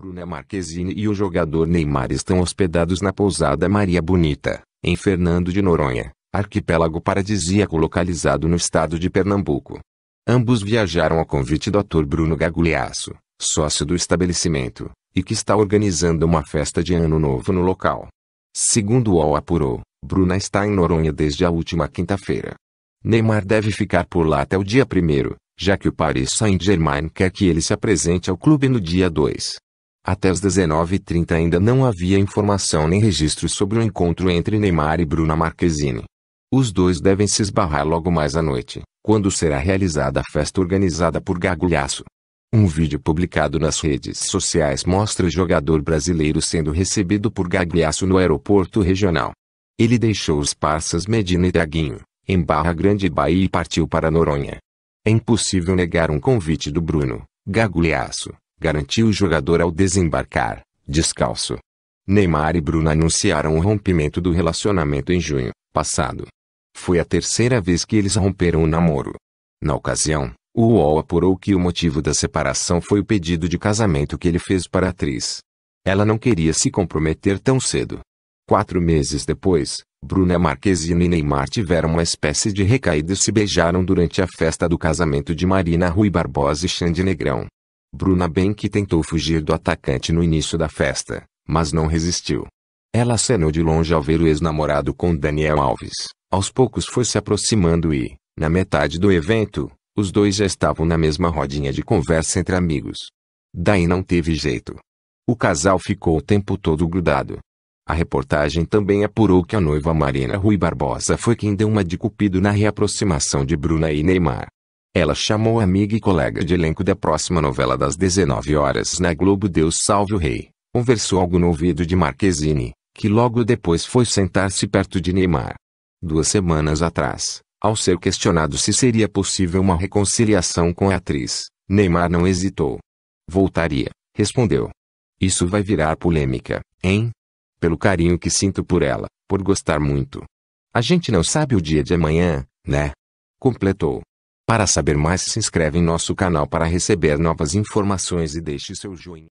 Bruna Marquezine e o jogador Neymar estão hospedados na pousada Maria Bonita, em Fernando de Noronha, arquipélago paradisíaco localizado no estado de Pernambuco. Ambos viajaram a convite do ator Bruno Gagliasso, sócio do estabelecimento, e que está organizando uma festa de ano novo no local. Segundo o UOL apurou, Bruna está em Noronha desde a última quinta-feira. Neymar deve ficar por lá até o dia 1, já que o Paris Saint-Germain quer que ele se apresente ao clube no dia 2. Até as 19h30 ainda não havia informação nem registros sobre o encontro entre Neymar e Bruna Marquezine. Os dois devem se esbarrar logo mais à noite, quando será realizada a festa organizada por Gagulhaço. Um vídeo publicado nas redes sociais mostra o jogador brasileiro sendo recebido por Gagliasso no aeroporto regional. Ele deixou os parças Medina e Daguinho, em Barra Grande Bahia e partiu para Noronha. É impossível negar um convite do Bruno, Gagliasso, garantiu o jogador ao desembarcar, descalço. Neymar e Bruna anunciaram o rompimento do relacionamento em junho passado. Foi a terceira vez que eles romperam o namoro. Na ocasião, o UOL apurou que o motivo da separação foi o pedido de casamento que ele fez para a atriz. Ela não queria se comprometer tão cedo. Quatro meses depois, Bruna Marquezine e Neymar tiveram uma espécie de recaída e se beijaram durante a festa do casamento de Marina Rui Barbosa e Xande Negrão. Bruna bem que tentou fugir do atacante no início da festa, mas não resistiu. Ela acenou de longe ao ver o ex-namorado com Daniel Alves. Aos poucos foi se aproximando e, na metade do evento, os dois já estavam na mesma rodinha de conversa entre amigos. Daí não teve jeito. O casal ficou o tempo todo grudado. A reportagem também apurou que a noiva Marina Rui Barbosa foi quem deu uma de cupido na reaproximação de Bruna e Neymar. Ela chamou amiga e colega de elenco da próxima novela das 19 horas na Globo Deus Salve o Rei, conversou algo no ouvido de Marquezine, que logo depois foi sentar-se perto de Neymar. Duas semanas atrás, ao ser questionado se seria possível uma reconciliação com a atriz, Neymar não hesitou. Voltaria, respondeu. Isso vai virar polêmica, hein? Pelo carinho que sinto por ela, por gostar muito. A gente não sabe o dia de amanhã, né? Completou. Para saber mais se inscreve em nosso canal para receber novas informações e deixe seu joinha.